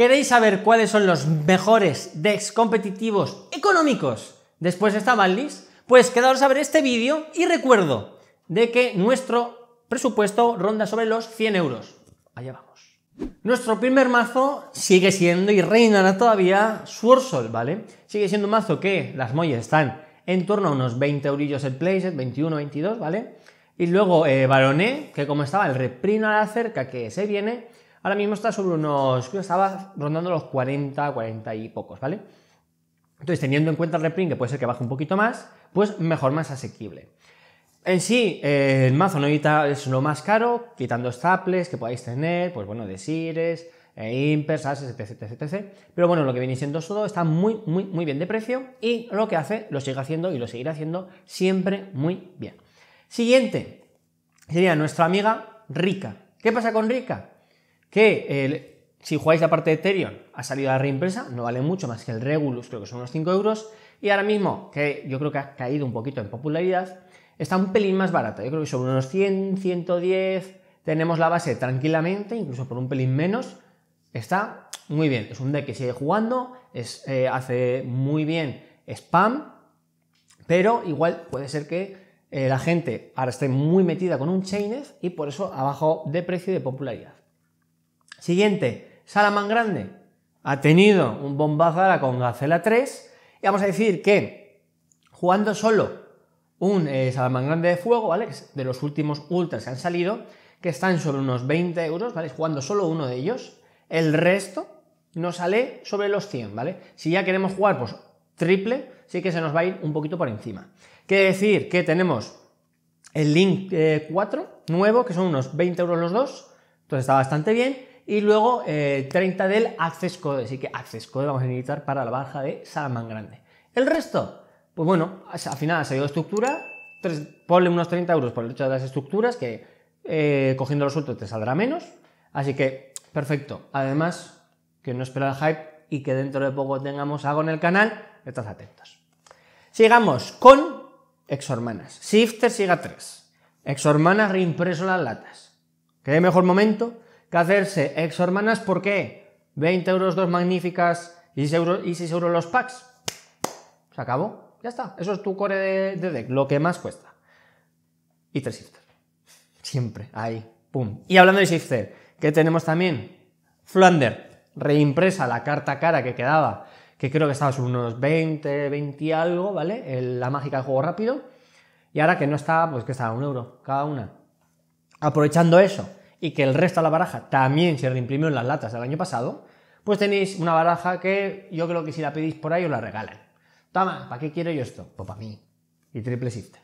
¿Queréis saber cuáles son los mejores decks competitivos económicos después de esta balis? Pues quedaos a ver este vídeo y recuerdo de que nuestro presupuesto ronda sobre los 100 euros. Allá vamos. Nuestro primer mazo sigue siendo y reinará todavía Suorsol, ¿vale? Sigue siendo un mazo que las molles están en torno a unos 20 eurillos el playset, 21, 22, ¿vale? Y luego eh, Baroné, que como estaba el la cerca que se viene, Ahora mismo está sobre unos, estaba rondando los 40, 40 y pocos, ¿vale? Entonces, teniendo en cuenta el reprint, que puede ser que baje un poquito más, pues mejor más asequible. En sí, eh, el mazo no es lo más caro, quitando staples que podáis tener, pues bueno, de Sires, e Impers, Ases, etc, etc, etc. Pero bueno, lo que viene siendo todo está muy, muy, muy bien de precio y lo que hace lo sigue haciendo y lo seguirá haciendo siempre muy bien. Siguiente sería nuestra amiga Rica. ¿Qué pasa con Rica? que si jugáis la parte de Ethereum ha salido a la reimpresa, no vale mucho más que el Regulus, creo que son unos 5 euros, y ahora mismo, que yo creo que ha caído un poquito en popularidad, está un pelín más barata, yo creo que sobre unos 100, 110, tenemos la base tranquilamente, incluso por un pelín menos, está muy bien, es un deck que sigue jugando, es, eh, hace muy bien spam, pero igual puede ser que eh, la gente ahora esté muy metida con un chainet y por eso abajo de precio y de popularidad. Siguiente, Salaman Grande ha tenido un bombazo con Gacela 3 y vamos a decir que jugando solo un eh, Salaman Grande de Fuego, ¿vale? De los últimos ultras que han salido, que están sobre unos 20 euros, ¿vale? Jugando solo uno de ellos, el resto nos sale sobre los 100, ¿vale? Si ya queremos jugar, pues triple, sí que se nos va a ir un poquito por encima. Quiere decir que tenemos el Link 4 eh, nuevo, que son unos 20 euros los dos, entonces está bastante bien. Y luego 30 eh, del access code, así que access code vamos a necesitar para la baja de Salaman Grande. El resto, pues bueno, al final ha salido estructura, tres, ponle unos 30 euros por el hecho de las estructuras, que eh, cogiendo los sueltos te saldrá menos. Así que, perfecto. Además, que no espera el hype y que dentro de poco tengamos algo en el canal, estás atentos. Sigamos con exhormanas. Shifter siga 3. Exormanas reimpreso las latas. ¿Qué mejor momento que hacerse ex hermanas, ¿por qué? 20 euros dos magníficas y 6 euros, y los packs. Se acabó. Ya está. Eso es tu core de, deck, lo que más cuesta. Y tres shifter. Siempre, ahí. Pum. Y hablando de shifter, ¿qué tenemos también? Flander, reimpresa la carta cara que quedaba, que creo que estaba unos 20, 20 y algo, ¿vale? El, la mágica del juego rápido. Y ahora que no está, pues que está a un euro cada una. Aprovechando eso, y que el resto de la baraja también se reimprimió en las latas del año pasado, pues tenéis una baraja que yo creo que si la pedís por ahí os la regalan. Toma, ¿para qué quiero yo esto? Pues para mí. Y triple shifter.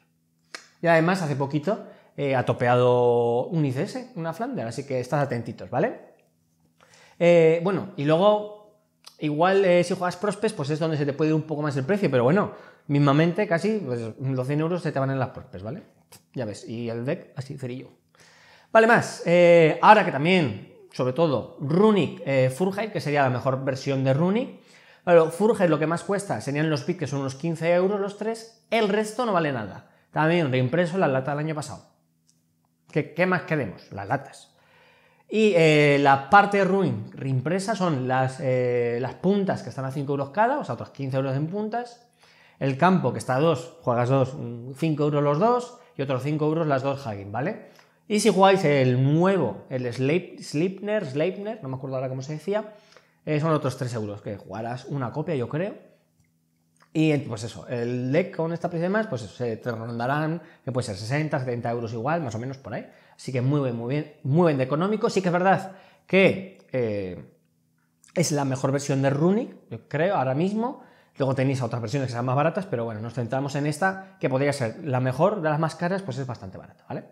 Y además, hace poquito eh, ha topeado un ICS, una Flander, así que estad atentitos, ¿vale? Eh, bueno, y luego, igual eh, si juegas Prospes, pues es donde se te puede ir un poco más el precio, pero bueno, mismamente casi pues, los 100 euros se te van en las Prospes, ¿vale? Ya ves, y el deck así cerillo. Vale más, eh, ahora que también, sobre todo, Runic eh, que sería la mejor versión de Runic. pero Furheit lo que más cuesta serían los bits, que son unos 15 euros los tres, el resto no vale nada. También reimpreso la lata del año pasado. ¿Qué, más queremos? Las latas. Y eh, la parte ruin reimpresa son las, eh, las, puntas que están a 5 euros cada, o sea, otros 15 euros en puntas. El campo que está a 2, juegas 2, 5 mm, euros los dos, y otros 5 euros las dos Hagging, ¿vale? Y si jugáis el nuevo, el Sleipner, no me acuerdo ahora cómo se decía, eh, son otros 3 euros, que jugarás una copia, yo creo. Y pues eso, el deck con esta prisa y demás, pues se te rondarán, que puede ser 60, 70 euros igual, más o menos por ahí. Así que muy bien, muy bien, muy bien de económico. Sí que es verdad que eh, es la mejor versión de Runic, yo creo, ahora mismo. Luego tenéis otras versiones que sean más baratas, pero bueno, nos centramos en esta, que podría ser la mejor de las más caras, pues es bastante barata, ¿vale?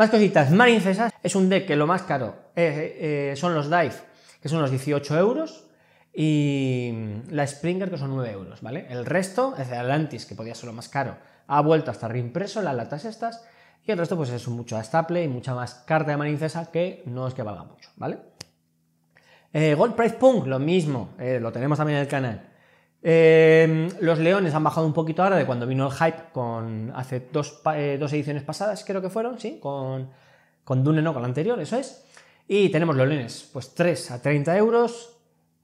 Más cositas, Marincesas es un deck que lo más caro eh, eh, son los Dive, que son los 18 euros, y la Springer, que son 9 euros, ¿vale? El resto, es Atlantis, que podía ser lo más caro, ha vuelto a estar reimpreso, las latas estas, y el resto, pues es mucho estable y mucha más carta de Marincesa que no es que valga mucho, ¿vale? Eh, Gold Price Punk, lo mismo, lo tenemos también en el canal. Em, los Leones han bajado un poquito ahora de cuando vino el hype con hace dos, eh, ediciones pasadas, creo que fueron, sí, con, Dune, no, con la anterior, eso es. Y tenemos los Leones, pues 3 a 30 euros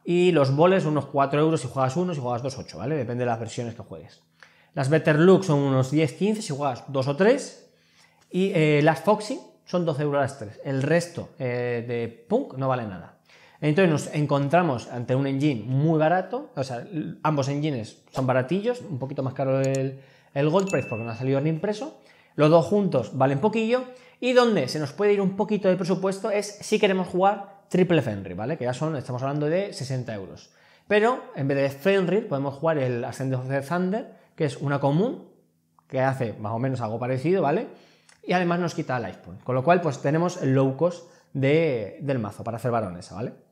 y los boles unos 4 euros si juegas uno, si juegas 2, 8, ¿vale? Depende de las versiones que juegues. Las Better Look son unos 10, 15 si juegas 2 o 3 y eh, las Foxy son 12 euros las 3. El resto eh, de Punk no vale nada. Entonces nos encontramos ante un engine muy barato, o sea, ambos engines son baratillos, un poquito más caro el, el Gold Price porque no ha salido ni impreso, los dos juntos valen poquillo, y donde se nos puede ir un poquito de presupuesto es si queremos jugar triple Fenrir, ¿vale? Que ya son, estamos hablando de 60 euros. Pero en vez de Fenrir podemos jugar el Ascend of the Thunder, que es una común, que hace más o menos algo parecido, ¿vale? Y además nos quita el Ice Point. Con lo cual, pues tenemos el low cost del mazo para hacer baronesa, ¿vale?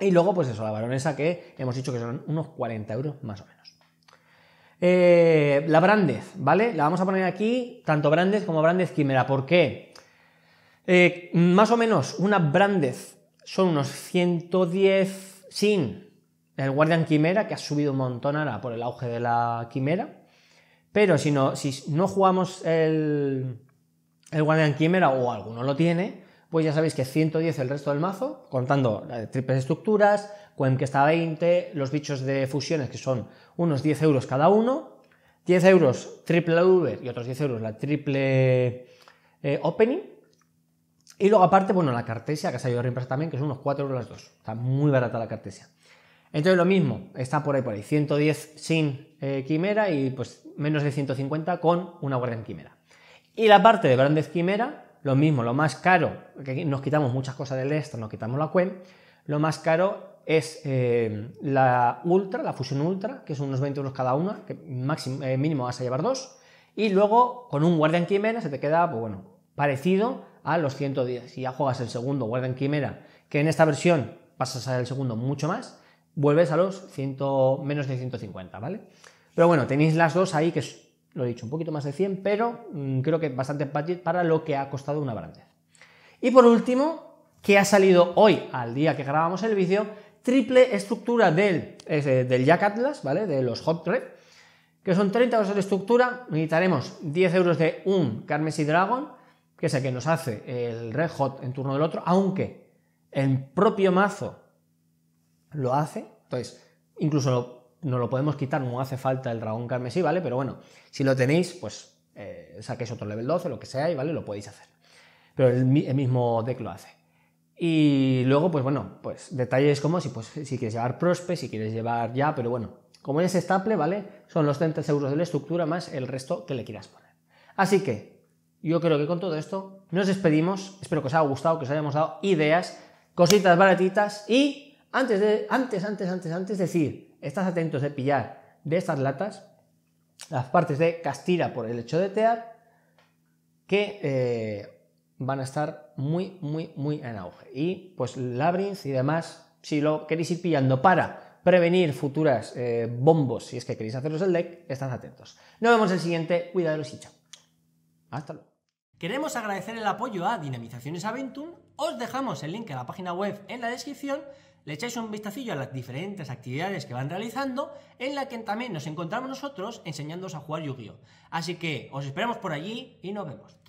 Y luego, pues eso, la baronesa que hemos dicho que son unos 40 euros más o menos. Eh, la Brandez, ¿vale? La vamos a poner aquí, tanto Brandez como Brandez Quimera. ¿Por qué? Eh, más o menos una Brandez son unos 110 sin el Guardian Quimera, que ha subido un montón ahora por el auge de la Quimera. Pero si no, si no jugamos el, el Guardian Quimera o alguno lo tiene, pues ya sabéis que 110 el resto del mazo, contando eh, triples estructuras, Quem que está a 20, los bichos de fusiones que son unos 10 euros cada uno, 10 euros triple Uber y otros 10 euros la triple eh, Opening. Y luego aparte, bueno, la cartesia que se ha ido a reemplazar también, que son unos 4 euros las dos. Está muy barata la cartesia. Entonces lo mismo, está por ahí por ahí, 110 sin eh, quimera y pues menos de 150 con una en quimera. Y la parte de grandes Quimera, lo mismo, lo más caro, que nos quitamos muchas cosas del extra, nos quitamos la QEM, lo más caro es eh, la Ultra, la fusión Ultra, que son unos 20 euros cada una, que máximo, eh, mínimo vas a llevar dos, y luego con un Guardian Quimera se te queda, pues bueno, parecido a los 110. Si ya juegas el segundo Guardian Quimera, que en esta versión pasas al segundo mucho más, vuelves a los 100, menos de 150, ¿vale? Pero bueno, tenéis las dos ahí que lo he dicho, un poquito más de 100, pero mm, creo que bastante para lo que ha costado una Brandez. Y por último, que ha salido hoy, al día que grabamos el vídeo, triple estructura del, eh, del Jack Atlas, ¿vale? De los Hot Red, que son 30 euros de estructura, necesitaremos 10 euros de un y Dragon, que es el que nos hace el Red Hot en turno del otro, aunque el propio mazo lo hace, entonces incluso lo no lo podemos quitar, no hace falta el dragón carmesí, ¿vale? Pero bueno, si lo tenéis, pues eh, saquéis otro level 12, lo que sea, y ¿vale? Lo podéis hacer. Pero el, mismo deck lo hace. Y luego, pues bueno, pues detalles como si, pues, si quieres llevar prospe, si quieres llevar ya, pero bueno, como es estable, ¿vale? Son los 30 euros de la estructura más el resto que le quieras poner. Así que, yo creo que con todo esto nos despedimos. Espero que os haya gustado, que os hayamos dado ideas, cositas baratitas y antes, de, antes, antes, antes, antes decir, estás atentos de pillar de estas latas las partes de castira por el hecho de tear que eh, van a estar muy, muy, muy en auge. Y pues labrins y demás, si lo queréis ir pillando para prevenir futuras eh, bombos, si es que queréis haceros el deck, estad atentos. Nos vemos en el siguiente, cuidados y chao. Hasta luego. Queremos agradecer el apoyo a Dinamizaciones Aventum, os dejamos el link a la página web en la descripción le echáis un vistacillo a las diferentes actividades que van realizando, en la que también nos encontramos nosotros enseñándoos a jugar Yu-Gi-Oh! Así que os esperamos por allí y nos vemos.